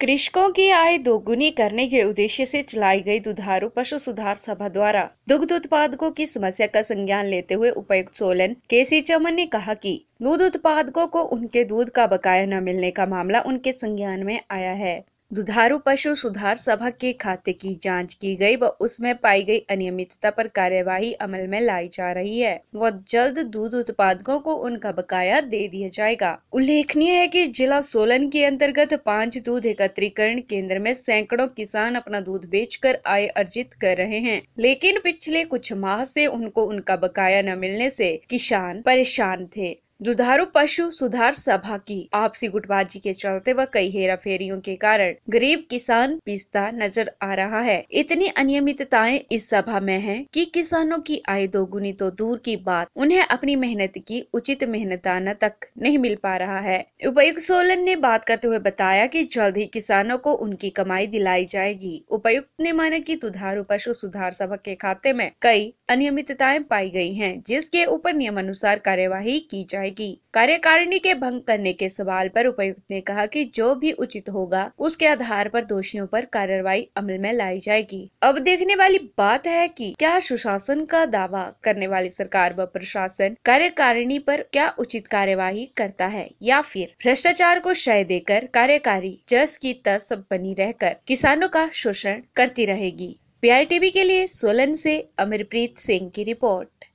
कृषकों की आय दोगुनी करने के उद्देश्य से चलाई गई दुधारू पशु सुधार सभा द्वारा दुग्ध उत्पादकों की समस्या का संज्ञान लेते हुए उपायुक्त सोलन के सी चमन ने कहा कि दूध उत्पादकों को उनके दूध का बकाया न मिलने का मामला उनके संज्ञान में आया है दुधारू पशु सुधार सभा के खाते की जांच की गई व उसमें पाई गई अनियमितता पर कार्यवाही अमल में लाई जा रही है व जल्द दूध उत्पादकों को उनका बकाया दे दिया जाएगा उल्लेखनीय है कि जिला सोलन के अंतर्गत पांच दूध एकत्रीकरण केंद्र में सैकड़ों किसान अपना दूध बेचकर आय अर्जित कर रहे हैं लेकिन पिछले कुछ माह ऐसी उनको उनका बकाया न मिलने ऐसी किसान परेशान थे दुधारू पशु सुधार सभा की आपसी गुटबाजी के चलते व कई हेरा फेरियों के कारण गरीब किसान पिसता नजर आ रहा है इतनी अनियमितताएं इस सभा में हैं कि किसानों की आय दोगुनी तो दूर की बात उन्हें अपनी मेहनत की उचित मेहनताना तक नहीं मिल पा रहा है उपायुक्त सोलन ने बात करते हुए बताया की जल्द ही किसानों को उनकी कमाई दिलाई जाएगी उपायुक्त ने माना की दुधारू पशु सुधार सभा के खाते में कई अनियमितताएं पाई गयी है जिसके ऊपर नियमानुसार कार्यवाही की जाए जाएगी कार्यकारिणी के भंग करने के सवाल पर उपायुक्त ने कहा कि जो भी उचित होगा उसके आधार पर दोषियों पर कार्रवाई अमल में लाई जाएगी अब देखने वाली बात है कि क्या सुशासन का दावा करने वाली सरकार व प्रशासन कार्यकारिणी पर क्या उचित कार्यवाही करता है या फिर भ्रष्टाचार को शय देकर कार्यकारी जस की तस बनी रहकर किसानों का शोषण करती रहेगी वी के लिए सोलन से अमरप्रीत सिंह की रिपोर्ट